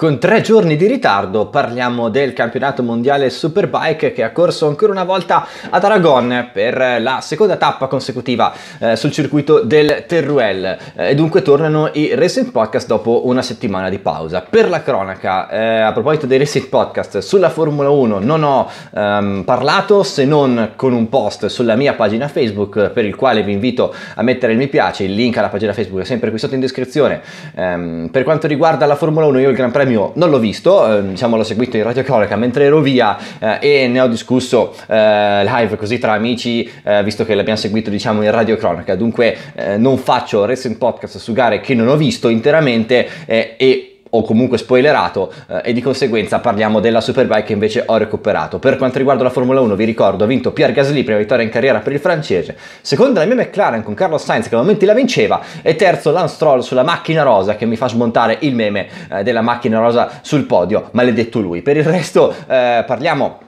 Con tre giorni di ritardo parliamo del campionato mondiale Superbike che ha corso ancora una volta ad Aragon per la seconda tappa consecutiva eh, sul circuito del Teruel eh, e dunque tornano i Racing Podcast dopo una settimana di pausa. Per la cronaca, eh, a proposito dei Racing Podcast, sulla Formula 1 non ho ehm, parlato se non con un post sulla mia pagina Facebook per il quale vi invito a mettere il mi piace, il link alla pagina Facebook è sempre qui sotto in descrizione. Ehm, per quanto riguarda la Formula 1 io il Gran Premio premio non l'ho visto, eh, diciamo l'ho seguito in radio cronaca mentre ero via eh, e ne ho discusso eh, live così tra amici, eh, visto che l'abbiamo seguito diciamo in radio cronaca. Dunque eh, non faccio recent podcast su gare che non ho visto interamente e o comunque spoilerato eh, e di conseguenza parliamo della Superbike che invece ho recuperato. Per quanto riguarda la Formula 1 vi ricordo ha vinto Pierre Gasly, prima vittoria in carriera per il francese, seconda la mia McLaren con Carlos Sainz che al momento la vinceva e terzo Lance Stroll sulla macchina rosa che mi fa smontare il meme eh, della macchina rosa sul podio, maledetto lui. Per il resto eh, parliamo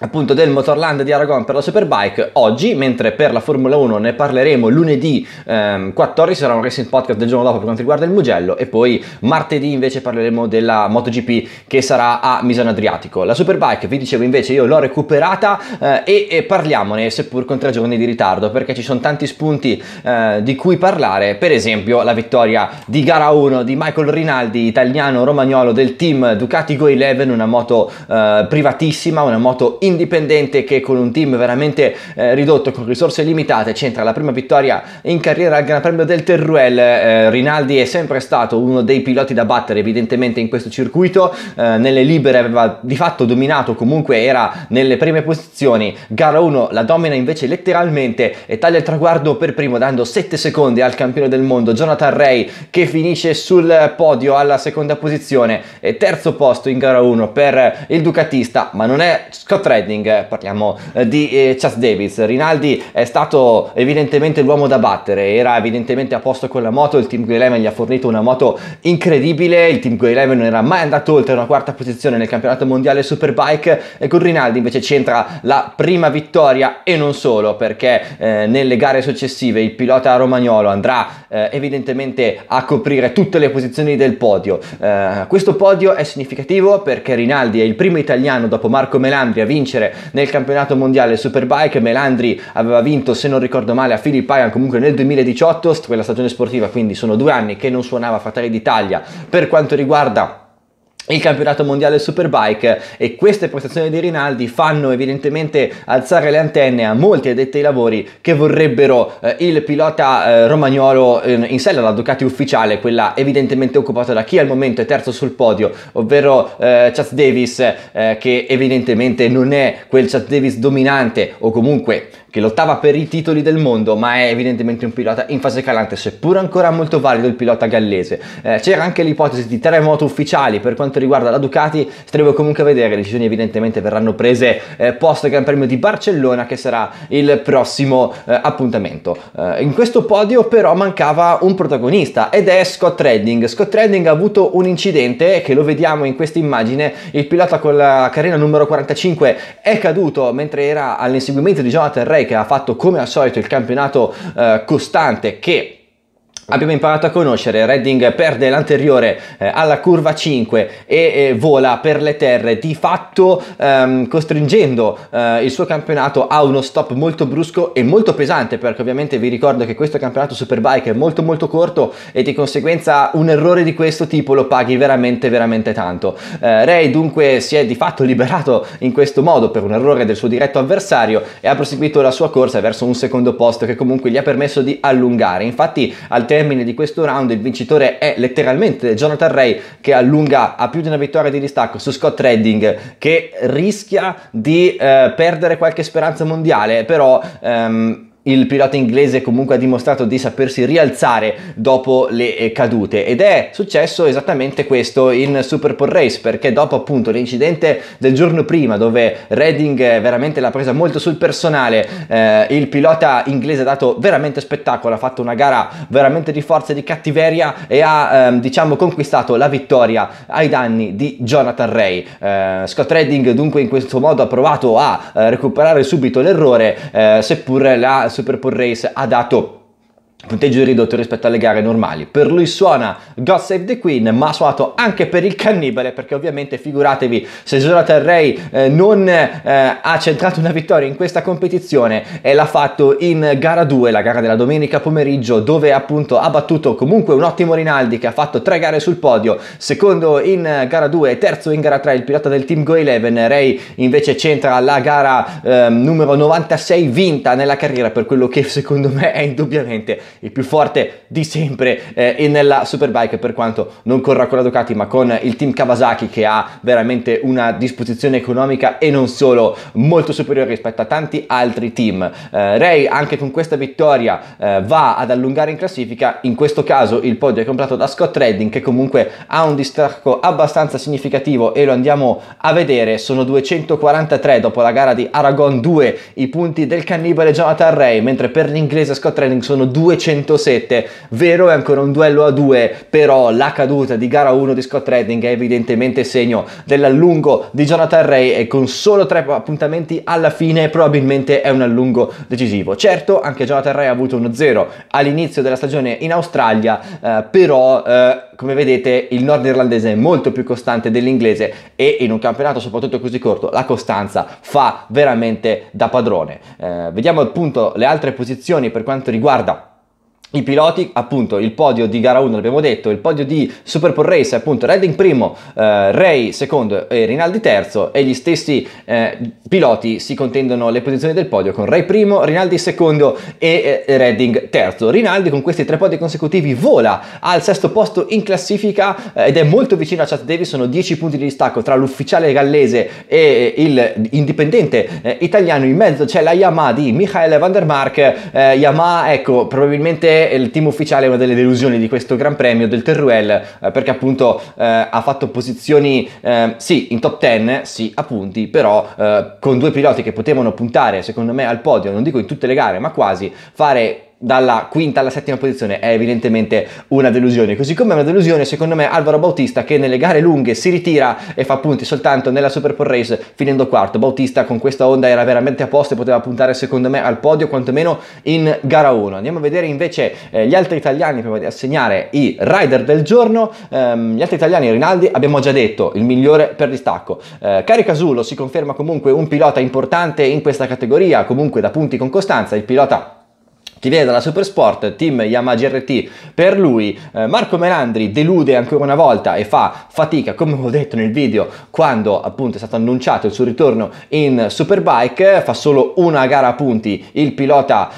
appunto del Motorland di Aragon per la Superbike oggi, mentre per la Formula 1 ne parleremo lunedì ehm, 14, sarà un racing podcast del giorno dopo per quanto riguarda il Mugello e poi martedì invece parleremo della MotoGP che sarà a Misano Adriatico. La Superbike, vi dicevo invece, io l'ho recuperata eh, e, e, parliamone seppur con tre giorni di ritardo perché ci sono tanti spunti eh, di cui parlare, per esempio la vittoria di gara 1 di Michael Rinaldi, italiano romagnolo del team Ducati Go 11, una moto eh, privatissima, una moto indipendente che con un team veramente eh, ridotto, con risorse limitate, c'entra la prima vittoria in carriera al Gran Premio del Teruel. Eh, Rinaldi è sempre stato uno dei piloti da battere evidentemente in questo circuito, eh, nelle libere aveva di fatto dominato, comunque era nelle prime posizioni, gara 1 la domina invece letteralmente e taglia il traguardo per primo dando 7 secondi al campione del mondo Jonathan Ray che finisce sul podio alla seconda posizione e terzo posto in gara 1 per il Ducatista, ma non è Scott Ray Redding, eh, parliamo eh, di eh, Chas Davis. Rinaldi è stato evidentemente l'uomo da battere, era evidentemente a posto con la moto, il Team Grey Lemon gli ha fornito una moto incredibile, il Team Grey Lemon non era mai andato oltre una quarta posizione nel campionato mondiale Superbike e con Rinaldi invece c'entra la prima vittoria e non solo perché eh, nelle gare successive il pilota romagnolo andrà eh, evidentemente a coprire tutte le posizioni del podio. Eh, questo podio è significativo perché Rinaldi è il primo italiano dopo Marco Melandri a vincere vincere nel campionato mondiale Superbike, Melandri aveva vinto se non ricordo male a Philip Pagan comunque nel 2018, quella stagione sportiva, quindi sono due anni che non suonava Fatale d'Italia per quanto riguarda il campionato mondiale Superbike e queste prestazioni di Rinaldi fanno evidentemente alzare le antenne a molti addetti ai lavori che vorrebbero eh, il pilota eh, romagnolo in, in sella alla Ducati ufficiale, quella evidentemente occupata da chi al momento è terzo sul podio, ovvero eh, Chaz Davis, eh, che evidentemente non è quel Chaz Davis dominante o comunque che lottava per i titoli del mondo, ma è evidentemente un pilota in fase calante, seppur ancora molto valido il pilota gallese. Eh, c'era anche l'ipotesi di terremoto ufficiali per quanto riguarda la Ducati, staremo comunque a vedere, le decisioni evidentemente verranno prese eh, post Gran Premio di Barcellona che sarà il prossimo eh, appuntamento. Eh, in questo podio però mancava un protagonista ed è Scott Redding. Scott Redding ha avuto un incidente che lo vediamo in questa immagine, il pilota con la carena numero 45 è caduto mentre era all'inseguimento di Jonathan Ray che ha fatto come al solito il campionato eh, costante che Abbiamo imparato a conoscere, Redding perde l'anteriore eh, alla curva 5 e eh, vola per le terre, di fatto ehm, costringendo eh, il suo campionato a uno stop molto brusco e molto pesante, perché ovviamente vi ricordo che questo campionato Superbike è molto molto corto e di conseguenza un errore di questo tipo lo paghi veramente veramente tanto. Eh, Ray dunque si è di fatto liberato in questo modo per un errore del suo diretto avversario e ha proseguito la sua corsa verso un secondo posto che comunque gli ha permesso di allungare. Infatti al termine termine di questo round il vincitore è letteralmente Jonathan Ray che allunga a più di una vittoria di distacco su Scott Redding che rischia di eh, perdere qualche speranza mondiale, però ehm, il pilota inglese comunque ha dimostrato di sapersi rialzare dopo le eh, cadute ed è successo esattamente questo in Super Bowl Race perché dopo appunto l'incidente del giorno prima dove Redding eh, veramente l'ha presa molto sul personale eh, il pilota inglese ha dato veramente spettacolo ha fatto una gara veramente di forza e di cattiveria e ha ehm, diciamo conquistato la vittoria ai danni di Jonathan Ray eh, Scott Redding dunque in questo modo ha provato a eh, recuperare subito l'errore eh, seppur la Super Bowl Race ha dato punteggio ridotto rispetto alle gare normali. Per lui suona God Save the Queen, ma ha suonato anche per il cannibale, perché ovviamente figuratevi se Jonathan Ray eh, non eh, ha centrato una vittoria in questa competizione e l'ha fatto in gara 2, la gara della domenica pomeriggio, dove appunto ha battuto comunque un ottimo Rinaldi che ha fatto tre gare sul podio, secondo in gara 2 e terzo in gara 3 il pilota del team Go 11. Ray invece centra la gara eh, numero 96 vinta nella carriera per quello che secondo me è indubbiamente il più forte di sempre eh, e nella Superbike per quanto non corra con la Ducati ma con il team Kawasaki che ha veramente una disposizione economica e non solo molto superiore rispetto a tanti altri team. Eh, Ray anche con questa vittoria eh, va ad allungare in classifica, in questo caso il podio è comprato da Scott Redding che comunque ha un distacco abbastanza significativo e lo andiamo a vedere, sono 243 dopo la gara di Aragon 2 i punti del cannibale Jonathan Ray, mentre per l'inglese Scott Redding sono 200 207. Vero è ancora un duello a due, però la caduta di gara 1 di Scott Redding è evidentemente segno dell'allungo di Jonathan Ray e con solo tre appuntamenti alla fine probabilmente è un allungo decisivo. Certo, anche Jonathan Ray ha avuto uno 0 all'inizio della stagione in Australia, eh, però eh, come vedete il nord irlandese è molto più costante dell'inglese e in un campionato soprattutto così corto la costanza fa veramente da padrone. Eh, vediamo appunto le altre posizioni per quanto riguarda i piloti, appunto, il podio di gara 1 l'abbiamo detto, il podio di Super Pole Race, appunto, Redding primo, eh, Ray secondo e Rinaldi terzo e gli stessi eh, piloti si contendono le posizioni del podio con Ray primo, Rinaldi secondo e eh, Redding terzo. Rinaldi con questi tre podi consecutivi vola al sesto posto in classifica eh, ed è molto vicino a Chad Davis, sono 10 punti di distacco tra l'ufficiale gallese e eh, il indipendente eh, italiano, in mezzo c'è la Yamaha di Michael Vandermark, Yamaha ecco, probabilmente il team ufficiale è una delle delusioni di questo Gran Premio del Teruel eh, perché appunto eh, ha fatto posizioni eh, sì in top 10, sì a punti, però eh, con due piloti che potevano puntare secondo me al podio, non dico in tutte le gare ma quasi, fare dalla quinta alla settima posizione è evidentemente una delusione, così come è una delusione secondo me Alvaro Bautista che nelle gare lunghe si ritira e fa punti soltanto nella Super Bowl Race finendo quarto. Bautista con questa onda era veramente a posto e poteva puntare secondo me al podio quantomeno in gara 1. Andiamo a vedere invece eh, gli altri italiani prima di assegnare i rider del giorno. Ehm, gli altri italiani Rinaldi abbiamo già detto, il migliore per distacco. Eh, Cari Casullo si conferma comunque un pilota importante in questa categoria, comunque da punti con costanza, il pilota Tiviera dalla Supersport, team Yamaha GRT per lui. Eh, Marco Melandri delude ancora una volta e fa fatica, come ho detto nel video, quando appunto è stato annunciato il suo ritorno in Superbike, fa solo una gara a punti il pilota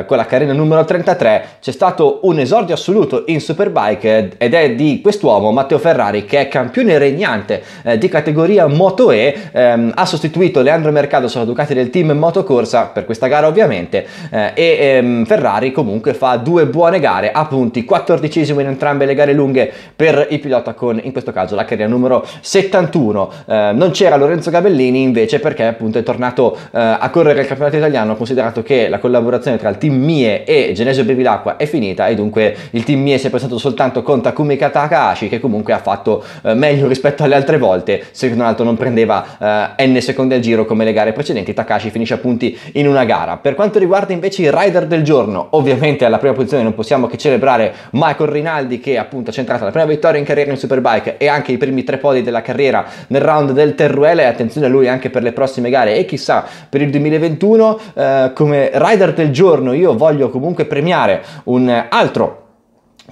eh, con la carena numero 33, c'è stato un esordio assoluto in Superbike ed è di quest'uomo Matteo Ferrari che è campione regnante eh, di categoria Moto E, ehm, ha sostituito Leandro Mercado sulla Ducati del team Motocorsa per questa gara ovviamente eh, e ehm, Ferrari Ferrari comunque fa due buone gare a punti, 14 in entrambe le gare lunghe per il pilota con in questo caso la carriera numero 71. Eh, non c'era Lorenzo Gabellini invece perché appunto è tornato eh, a correre il campionato italiano considerato che la collaborazione tra il team Mie e Genesio Bevilacqua è finita e dunque il team Mie si è presentato soltanto con Takumi Takahashi che comunque ha fatto eh, meglio rispetto alle altre volte se non altro non prendeva eh, n secondi al giro come le gare precedenti Takahashi finisce a punti in una gara. Per quanto riguarda invece i rider del giorno giorno. Ovviamente alla prima posizione non possiamo che celebrare Michael Rinaldi che appunto ha centrato la prima vittoria in carriera in Superbike e anche i primi tre podi della carriera nel round del Terruele. Attenzione a lui anche per le prossime gare e chissà per il 2021 eh, come rider del giorno io voglio comunque premiare un altro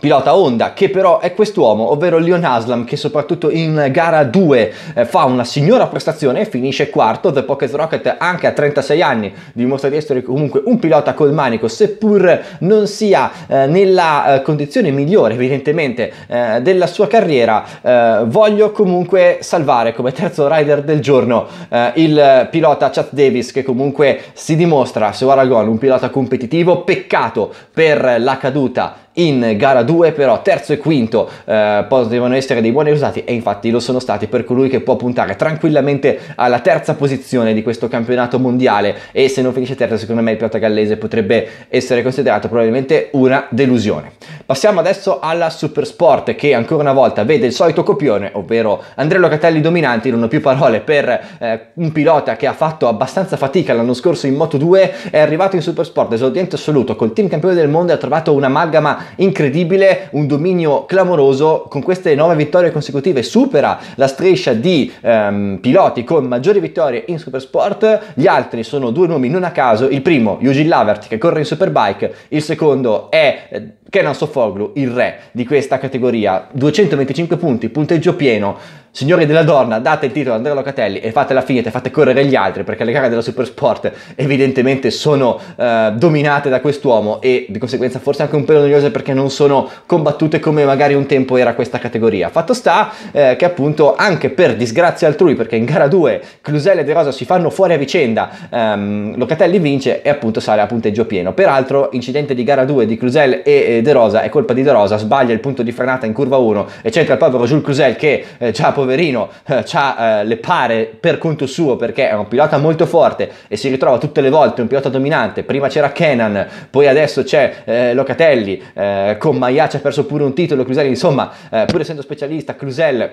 pilota Honda che però è quest'uomo ovvero Leon Haslam che soprattutto in gara 2 eh, fa una signora prestazione e finisce quarto The Pocket Rocket anche a 36 anni dimostra di essere comunque un pilota col manico seppur non sia eh, nella eh, condizione migliore evidentemente eh, della sua carriera eh, voglio comunque salvare come terzo rider del giorno eh, il pilota Chad Davis che comunque si dimostra su Aragon un pilota competitivo peccato per la caduta in gara 2 però terzo e quinto eh, potevano essere dei buoni risultati e infatti lo sono stati per colui che può puntare tranquillamente alla terza posizione di questo campionato mondiale e se non finisce terza secondo me il pilota gallese potrebbe essere considerato probabilmente una delusione. Passiamo adesso alla Supersport che ancora una volta vede il solito copione ovvero Andrea Locatelli dominante non ho più parole per eh, un pilota che ha fatto abbastanza fatica l'anno scorso in Moto 2 è arrivato in Supersport esordiente assoluto col team campione del mondo e ha trovato un'amalgama incredibile, un dominio clamoroso, con queste nove vittorie consecutive supera la striscia di ehm, piloti con maggiori vittorie in Supersport, gli altri sono due nomi non a caso, il primo Eugene Lavert che corre in Superbike, il secondo è... Eh, Kenan Sofoglu, il re di questa categoria, 225 punti, punteggio pieno, Signori della Dorna, date il titolo ad Andrea Locatelli e fatela finita, e fate correre gli altri, perché le gare della Supersport evidentemente sono eh, dominate da quest'uomo e di conseguenza forse anche un pelo noiose perché non sono combattute come magari un tempo era questa categoria. Fatto sta eh, che appunto anche per disgrazia altrui, perché in gara 2 Clusella e De Rosa si fanno fuori a vicenda, ehm, Locatelli vince e appunto sale a punteggio pieno. Peraltro incidente di gara 2 di Clusel e eh, De Rosa è colpa di De Rosa, sbaglia il punto di frenata in curva 1 e c'entra il povero Jules Clusel che eh, già può poverino eh, ha eh, le pare per conto suo perché è un pilota molto forte e si ritrova tutte le volte un pilota dominante, prima c'era Kenan, poi adesso c'è eh, Locatelli, eh, con Maia ci ha perso pure un titolo, Cruselli, insomma, eh, pur essendo specialista, Crusel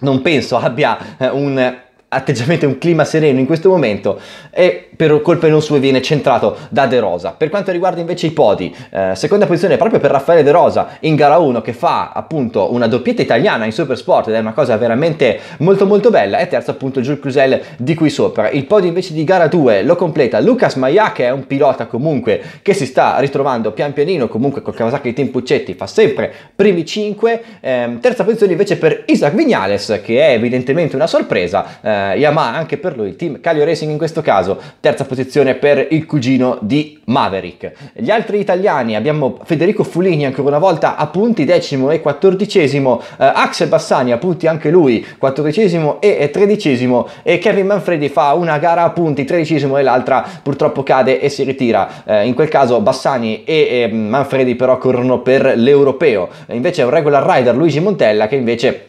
non penso abbia eh, un atteggiamento un clima sereno in questo momento e per colpe non sue viene centrato da De Rosa. Per quanto riguarda invece i podi, eh, seconda posizione proprio per Raffaele De Rosa in gara 1 che fa appunto una doppietta italiana in Supersport ed è una cosa veramente molto molto bella e terzo appunto Jules Crusel di qui sopra. Il podio invece di gara 2 lo completa Lucas Maia che è un pilota comunque che si sta ritrovando pian pianino comunque col Kawasaki di Tempuccetti fa sempre primi 5. Eh, terza posizione invece per Isaac Vignales che è evidentemente una sorpresa. Eh, eh, Yamaha, anche per lui, team Calio Racing in questo caso, terza posizione per il cugino di Maverick. Gli altri italiani abbiamo Federico Fulini ancora una volta a punti decimo e quattordicesimo, eh, Axel Bassani a punti anche lui quattordicesimo e tredicesimo e Kevin Manfredi fa una gara a punti tredicesimo e l'altra purtroppo cade e si ritira. Eh, in quel caso Bassani e, e Manfredi però corrono per l'europeo, invece è un regular rider Luigi Montella che invece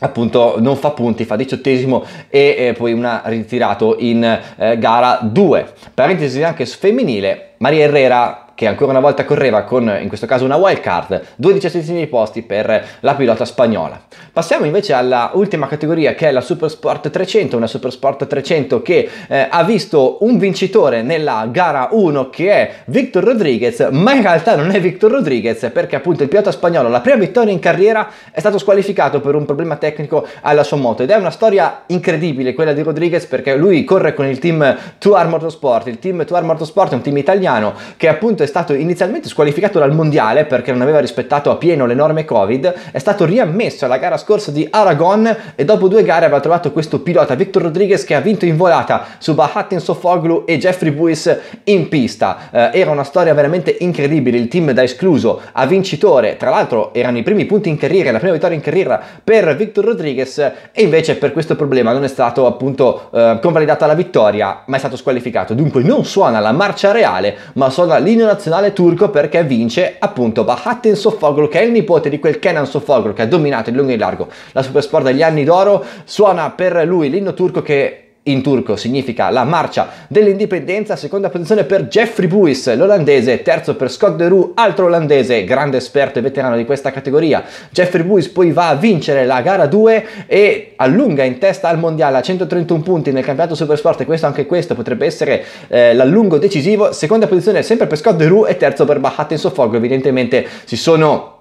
appunto non fa punti, fa diciottesimo e eh, poi una ritirato in eh, gara 2. Parentesi anche femminile, Maria Herrera che ancora una volta correva con, in questo caso, una wild card, due diciassettesimi posti per la pilota spagnola. Passiamo invece alla ultima categoria che è la Supersport 300, una Supersport 300 che eh, ha visto un vincitore nella gara 1 che è Victor Rodriguez, ma in realtà non è Victor Rodriguez perché appunto il pilota spagnolo, la prima vittoria in carriera, è stato squalificato per un problema tecnico alla sua moto ed è una storia incredibile quella di Rodriguez perché lui corre con il team 2 Motorsport, il team 2 Motorsport è un team italiano che appunto è stato inizialmente squalificato dal mondiale perché non aveva rispettato a pieno le norme Covid, è stato riammesso alla gara scorsa di Aragon e dopo due gare aveva trovato questo pilota Victor Rodriguez che ha vinto in volata su Bahattin Sofoglu e Jeffrey Buis in pista. Eh, era una storia veramente incredibile, il team da escluso a vincitore, tra l'altro erano i primi punti in carriera, la prima vittoria in carriera per Victor Rodriguez e invece per questo problema non è stato appunto eh, convalidata la vittoria ma è stato squalificato, dunque non suona la marcia reale ma suona l'inno nazionale turco perché vince appunto Bahattin Sofoglu che è il nipote di quel Kenan Sofoglu che ha dominato in lungo e in largo la Supersport degli anni d'oro, suona per lui l'inno turco che in turco significa la marcia dell'indipendenza, seconda posizione per Jeffrey Buis, l'olandese, terzo per Scott Deroux, altro olandese, grande esperto e veterano di questa categoria. Jeffrey Buis poi va a vincere la gara 2 e allunga in testa al mondiale a 131 punti nel campionato Supersport e questo anche questo potrebbe essere eh, l'allungo decisivo, seconda posizione sempre per Scott Deroux e terzo per Bahatten Sofogo, evidentemente si sono...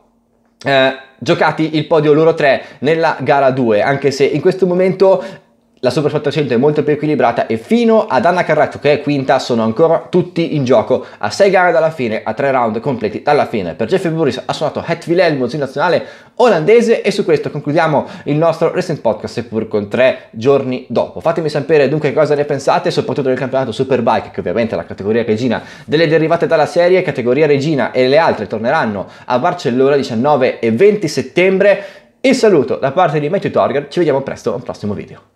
Eh, giocati il podio loro 3 nella gara 2 anche se in questo momento la Super 800 è molto più equilibrata e fino ad Anna Carretto che è quinta sono ancora tutti in gioco a 6 gare dalla fine, a 3 round completi dalla fine. Per Jeff Burris ha suonato Het Wilhelmus in nazionale olandese e su questo concludiamo il nostro recent podcast seppur con 3 giorni dopo. Fatemi sapere dunque cosa ne pensate soprattutto del campionato Superbike che ovviamente è la categoria regina delle derivate dalla serie, categoria regina e le altre torneranno a Barcellona 19 e 20 settembre. Il saluto da parte di Matthew Torger, ci vediamo presto al prossimo video.